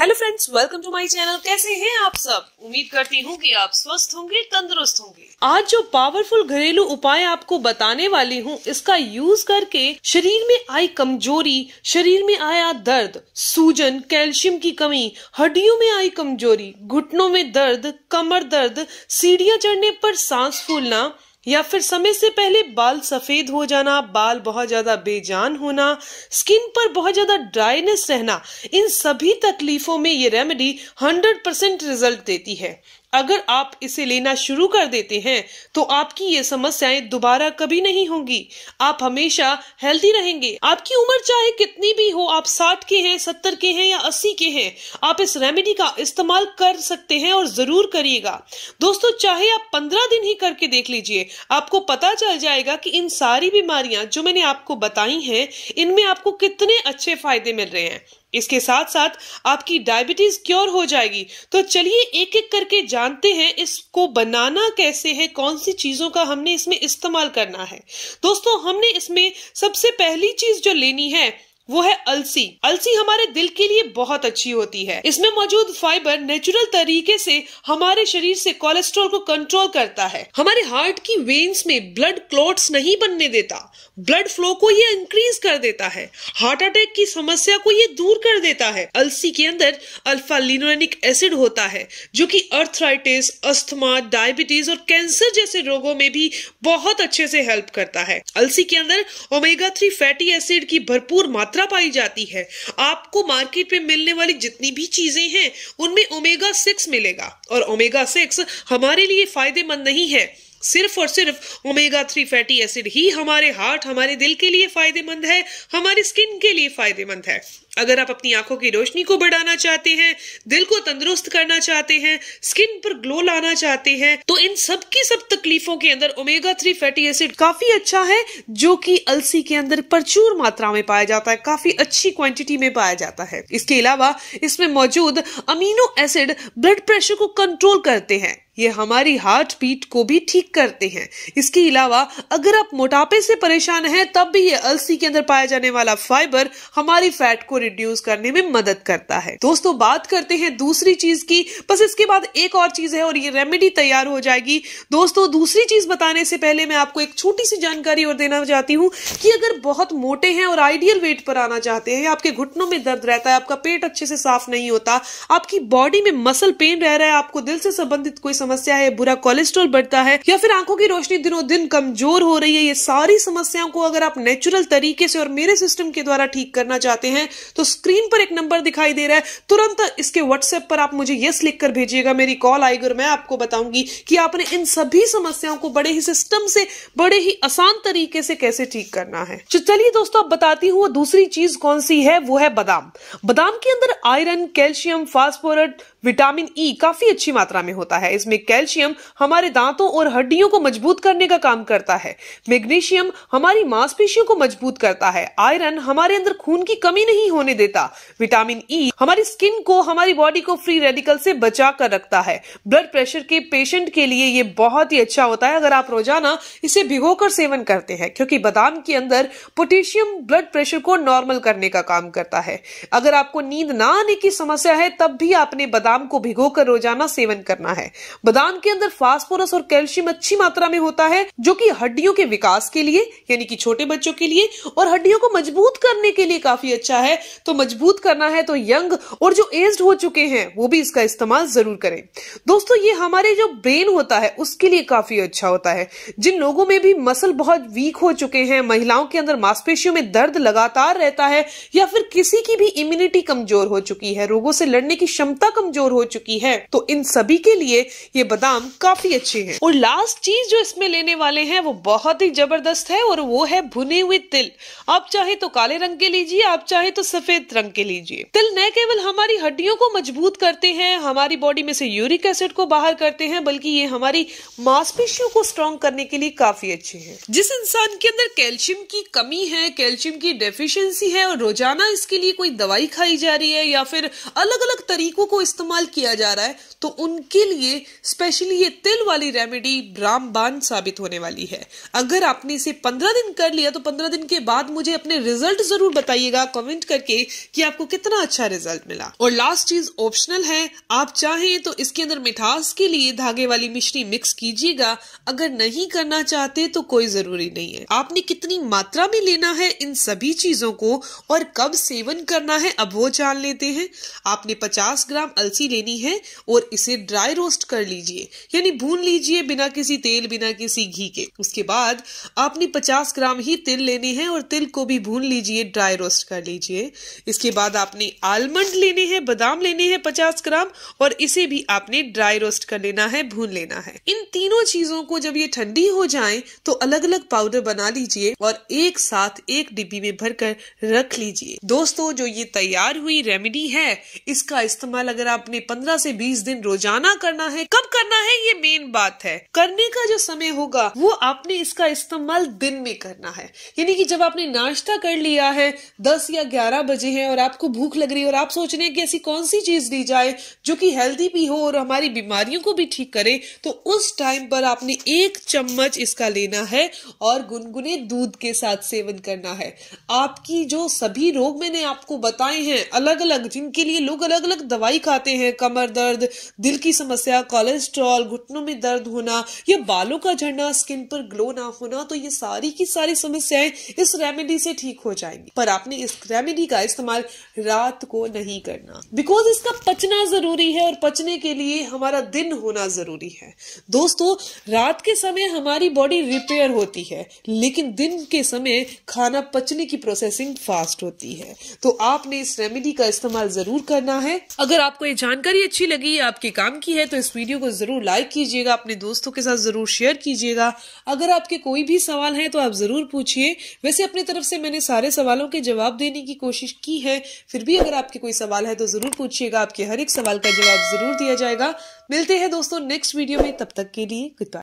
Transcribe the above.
hello friends welcome to my channel कैसे हैं आप सब उम्मीद करती हूँ कि आप स्वस्थ होंगे तंदुरुस्त होंगे आज जो पावरफुल घरेलू उपाय आपको बताने वाली हूँ इसका यूज करके शरीर में आई कमजोरी शरीर में आया दर्द सूजन कैल्शियम की कमी हड्डियों में आई कमजोरी घुटनों में दर्द कमर दर्द सीढ़ियाँ चढ़ने पर सांस फूलना या फिर समय से पहले बाल सफ़ेद हो जाना बाल बहुत ज़्यादा बेजान होना स्किन पर बहुत ज़्यादा ड्राइनेस रहना इन सभी तकलीफ़ों में ये रेमेडी 100% रिजल्ट देती है अगर आप इसे लेना शुरू कर देते हैं तो आपकी ये समस्याएं दोबारा कभी नहीं होंगी आप हमेशा हेल्दी रहेंगे आपकी उम्र चाहे कितनी भी हो आप साठ के हैं सत्तर के हैं या अस्सी के हैं आप इस रेमेडी का इस्तेमाल कर सकते हैं और जरूर करिएगा दोस्तों चाहे आप पंद्रह दिन ही करके देख लीजिए आपको पता चल जाएगा की इन सारी बीमारियां जो मैंने आपको बताई है इनमें आपको कितने अच्छे फायदे मिल रहे हैं इसके साथ साथ आपकी डायबिटीज क्योर हो जाएगी तो चलिए एक एक करके जानते हैं इसको बनाना कैसे है कौन सी चीजों का हमने इसमें इस्तेमाल करना है दोस्तों हमने इसमें सबसे पहली चीज जो लेनी है वो है अलसी अलसी हमारे दिल के लिए बहुत अच्छी होती है इसमें मौजूद फाइबर नेचुरल तरीके से हमारे शरीर से कोलेस्ट्रॉल को कंट्रोल करता है हमारे हार्ट की वेन्स में ब्लड क्लॉट्स नहीं बनने देता ब्लड फ्लो को ये इंक्रीज कर देता है हार्ट अटैक की समस्या को ये दूर कर देता है अलसी के अंदर अल्फा लिनोनिक एसिड होता है जो कि अर्थराइटिस अस्थमा डायबिटीज और कैंसर जैसे रोगों में भी बहुत अच्छे से हेल्प करता है अलसी के अंदर ओमेगा थ्री फैटी एसिड की भरपूर मात्रा मात्रा पाई जाती है आपको मार्केट में मिलने वाली जितनी भी चीजें हैं उनमें ओमेगा सिक्स मिलेगा और ओमेगा सिक्स हमारे लिए फायदेमंद नहीं है सिर्फ और सिर्फ ओमेगा थ्री फैटी एसिड ही हमारे हार्ट हमारे दिल के लिए फायदेमंद है हमारी स्किन के लिए फायदेमंद है अगर आप अपनी आंखों की रोशनी को बढ़ाना चाहते हैं दिल को तंदुरुस्त करना चाहते हैं स्किन पर ग्लो लाना चाहते हैं तो इन सब की सब तकलीफों के अंदर ओमेगा थ्री फैटी एसिड काफी अच्छा है जो कि अलसी के अंदर प्रचुर मात्रा में पाया जाता है काफी अच्छी क्वांटिटी में पाया जाता है इसके अलावा इसमें मौजूद अमीनो एसिड ब्लड प्रेशर को कंट्रोल करते हैं ये हमारी हार्ट बीट को भी ठीक करते हैं इसके अलावा अगर आप मोटापे से परेशान हैं तब भी ये अलसी के अंदर पाया जाने वाला फाइबर हमारी फैट को रिड्यूस करने में मदद करता है दोस्तों बात करते हैं दूसरी चीज की बस इसके बाद एक और चीज है और ये रेमेडी तैयार हो जाएगी दोस्तों दूसरी चीज बताने से पहले मैं आपको एक छोटी सी जानकारी और देना चाहती हूँ कि अगर बहुत मोटे हैं और आइडियल वेट पर आना चाहते हैं आपके घुटनों में दर्द रहता है आपका पेट अच्छे से साफ नहीं होता आपकी बॉडी में मसल पेन रह रहा है आपको दिल से संबंधित कोई समस्या है बुरा कोलेस्ट्रॉल बढ़ता है या फिर आंखों की रोशनी दिनों दिन कमजोर हो रही है ये सारी समस्याओं को अगर आप नेचुरल तरीके से और मेरे सिस्टम के द्वारा ठीक करना चाहते हैं तो स्क्रीन पर एक नंबर दिखाई दे रहा है तुरंत इसके व्हाट्सएप पर आप मुझे यस लिखकर भेजिएगा मेरी कॉल आएगी और मैं आपको बताऊंगी कि आपने इन सभी समस्याओं को बड़े ही सिस्टम से बड़े ही आसान तरीके से कैसे ठीक करना है तो चलिए दोस्तों आप बताती हूँ दूसरी चीज कौन सी है वो है बादाम बादाम के अंदर iron calcium phosphorus vitamin E e काफी अच्छी मात्रा में होता है इसमें कैल्शियम हमारे दांतों और हड्डियों को मजबूत करने का काम करता है मैग्नीशियम हमारी मांसपेशियों को मजबूत करता है आयरन हमारे अंदर खून की कमी नहीं होने देता विटामिन ई e, हमारी स्किन को हमारी बॉडी को फ्री रेडिकल से बचा कर रखता है ब्लड प्रेशर के पेशेंट के लिए ये बहुत ही अच्छा होता है अगर आप रोजाना इसे कर सेवन करते हैं क्योंकि बादाम के अंदर पोटेशियम ब्लड प्रेशर को नॉर्मल करने का काम करता है अगर आपको नींद ना आने की समस्या है तब भी आपने बदाम बादाम को भिगोकर रोजाना सेवन करना है बादाम के अंदर फास्फोरस और कैल्शियम अच्छी मात्रा में होता है जो कि हड्डियों के विकास के लिए यानी कि छोटे बच्चों के लिए और हड्डियों को मजबूत करने के लिए काफी अच्छा है तो मजबूत करना है तो यंग और जो एज्ड हो चुके हैं वो भी इसका इस्तेमाल जरूर करें दोस्तों ये हमारे जो ब्रेन होता है उसके लिए काफी अच्छा होता है जिन लोगों में भी मसल बहुत वीक हो चुके हैं महिलाओं के अंदर मांसपेशियों में दर्द लगातार रहता है या फिर किसी की भी इम्यूनिटी कमजोर हो चुकी है रोगों से लड़ने की क्षमता कमजोर कमजोर हो चुकी है तो इन सभी के लिए ये बादाम काफी अच्छे हैं और लास्ट चीज जो इसमें लेने वाले हैं वो बहुत ही जबरदस्त है और वो है भुने हुए तिल आप चाहे तो काले रंग के लीजिए आप चाहे तो सफेद रंग के लीजिए तिल न केवल हमारी हड्डियों को मजबूत करते हैं हमारी बॉडी में से यूरिक एसिड को बाहर करते हैं बल्कि ये हमारी मांसपेशियों को स्ट्रॉन्ग करने के लिए काफी अच्छे है जिस इंसान के अंदर कैल्शियम की कमी है कैल्शियम की डेफिशियंसी है और रोजाना इसके लिए कोई दवाई खाई जा रही है या फिर अलग अलग तरीकों को इस्तेमाल इस्तेमाल किया जा रहा है तो उनके लिए स्पेशली ये तिल वाली रेमेडी रामबान साबित होने वाली है अगर आपने इसे पंद्रह दिन कर लिया तो पंद्रह दिन के बाद मुझे अपने रिजल्ट जरूर बताइएगा कमेंट करके कि आपको कितना अच्छा रिजल्ट मिला और लास्ट चीज ऑप्शनल है आप चाहें तो इसके अंदर मिठास के लिए धागे वाली मिश्री मिक्स कीजिएगा अगर नहीं करना चाहते तो कोई जरूरी नहीं है आपने कितनी मात्रा में लेना है इन सभी चीजों को और कब सेवन करना है अब वो जान लेते हैं आपने पचास ग्राम अल्सर इलायची लेनी है और इसे ड्राई रोस्ट कर लीजिए यानी भून लीजिए बिना किसी तेल बिना किसी घी के उसके बाद आपने 50 ग्राम ही तिल लेने हैं और तिल को भी भून लीजिए ड्राई रोस्ट कर लीजिए इसके बाद आपने आलमंड लेने हैं बादाम लेने हैं पचास ग्राम और इसे भी आपने ड्राई रोस्ट कर लेना है भून लेना है इन तीनों चीजों को जब ये ठंडी हो जाए तो अलग अलग पाउडर बना लीजिए और एक साथ एक डिब्बी में भरकर रख लीजिए दोस्तों जो ये तैयार हुई रेमेडी है इसका इस्तेमाल अगर आप आपने पंद्रह से बीस दिन रोजाना करना है कब करना है ये मेन बात है करने का जो समय होगा वो आपने इसका इस्तेमाल दिन में करना है यानी कि जब आपने नाश्ता कर लिया है दस या ग्यारह बजे है और आपको भूख लग रही है और आप सोच रहे हैं कि ऐसी कौन सी चीज दी जाए जो की हेल्दी भी हो और हमारी बीमारियों को भी ठीक करे तो उस टाइम पर आपने एक चम्मच इसका लेना है और गुनगुने दूध के साथ सेवन करना है आपकी जो सभी रोग मैंने आपको बताए हैं अलग अलग जिनके लिए लोग अलग अलग दवाई खाते हैं कमर दर्द दिल की समस्या कोलेस्ट्रॉल घुटनों में दर्द होना या बालों का झड़ना स्किन पर ग्लो ना होना तो ये सारी की सारी समस्याएं इस रेमेडी से ठीक हो जाएंगी पर आपने इस रेमेडी का इस्तेमाल रात को नहीं करना बिकॉज इसका पचना जरूरी है और पचने के लिए हमारा दिन होना जरूरी है दोस्तों रात के समय हमारी बॉडी रिपेयर होती है लेकिन दिन के समय खाना पचने की प्रोसेसिंग फास्ट होती है तो आपने इस रेमेडी का इस्तेमाल जरूर करना है अगर आपको ये जानकारी अच्छी लगी है आपके काम की है तो इस वीडियो को ज़रूर लाइक कीजिएगा अपने दोस्तों के साथ ज़रूर शेयर कीजिएगा अगर आपके कोई भी सवाल हैं तो आप ज़रूर पूछिए वैसे अपनी तरफ से मैंने सारे सवालों के जवाब देने की कोशिश की है फिर भी अगर आपके कोई सवाल है तो ज़रूर पूछिएगा आपके हर एक सवाल का जवाब ज़रूर दिया जाएगा मिलते हैं दोस्तों नेक्स्ट वीडियो में तब तक के लिए गुड